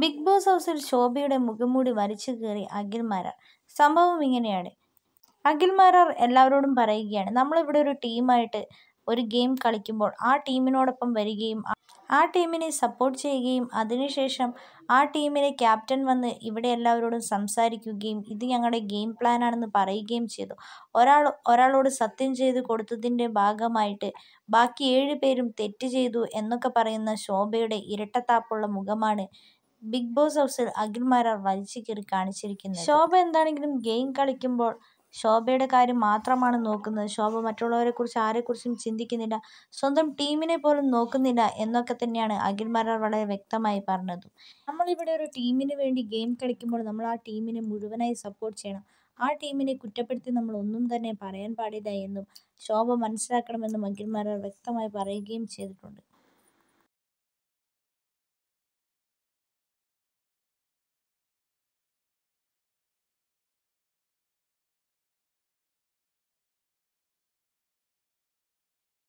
big boss ഹൗസിൽ ശോഭയുടെ മുഖംമൂടി വരച്ചു കയറി അഖിൽ മാരാർ സംഭവം ഇങ്ങനെയാണ് അഖിൽ മാരാർ എല്ലാവരോടും പറയുകയാണ് നമ്മളിവിടെ ഒരു ടീമായിട്ട് ഒരു ഗെയിം കളിക്കുമ്പോൾ ആ ടീമിനോടൊപ്പം വരികയും ആ ടീമിനെ സപ്പോർട്ട് ചെയ്യുകയും അതിനുശേഷം ആ ടീമിലെ ക്യാപ്റ്റൻ വന്ന് ഇവിടെ എല്ലാവരോടും സംസാരിക്കുകയും ഇത് ഞങ്ങളുടെ ഗെയിം പ്ലാനാണെന്ന് പറയുകയും ചെയ്തു ഒരാൾ ഒരാളോട് സത്യം ചെയ്ത് കൊടുത്തതിൻ്റെ ഭാഗമായിട്ട് ബാക്കി ഏഴ് പേരും തെറ്റ് ചെയ്തു എന്നൊക്കെ പറയുന്ന ശോഭയുടെ ഇരട്ടത്താപ്പുള്ള മുഖമാണ് ബിഗ് ബോസ് ഹൗസിൽ അഖിൽമാരാർ വലിച്ചു കയറി കാണിച്ചിരിക്കുന്നത് ശോഭ എന്താണെങ്കിലും ഗെയിം കളിക്കുമ്പോൾ ശോഭയുടെ കാര്യം മാത്രമാണ് നോക്കുന്നത് ശോഭ മറ്റുള്ളവരെക്കുറിച്ച് ആരെക്കുറിച്ചും ചിന്തിക്കുന്നില്ല സ്വന്തം ടീമിനെ പോലും നോക്കുന്നില്ല എന്നൊക്കെ തന്നെയാണ് അഖിൽമാരാർ വളരെ വ്യക്തമായി പറഞ്ഞത് നമ്മളിവിടെ ഒരു ടീമിന് വേണ്ടി ഗെയിം കളിക്കുമ്പോൾ നമ്മൾ ആ ടീമിനെ മുഴുവനായി സപ്പോർട്ട് ചെയ്യണം ആ ടീമിനെ കുറ്റപ്പെടുത്തി നമ്മൾ ഒന്നും തന്നെ പറയാൻ പാടില്ല എന്നും ശോഭ മനസ്സിലാക്കണമെന്നും അഖിൽമാരാർ വ്യക്തമായി പറയുകയും ചെയ്തിട്ടുണ്ട്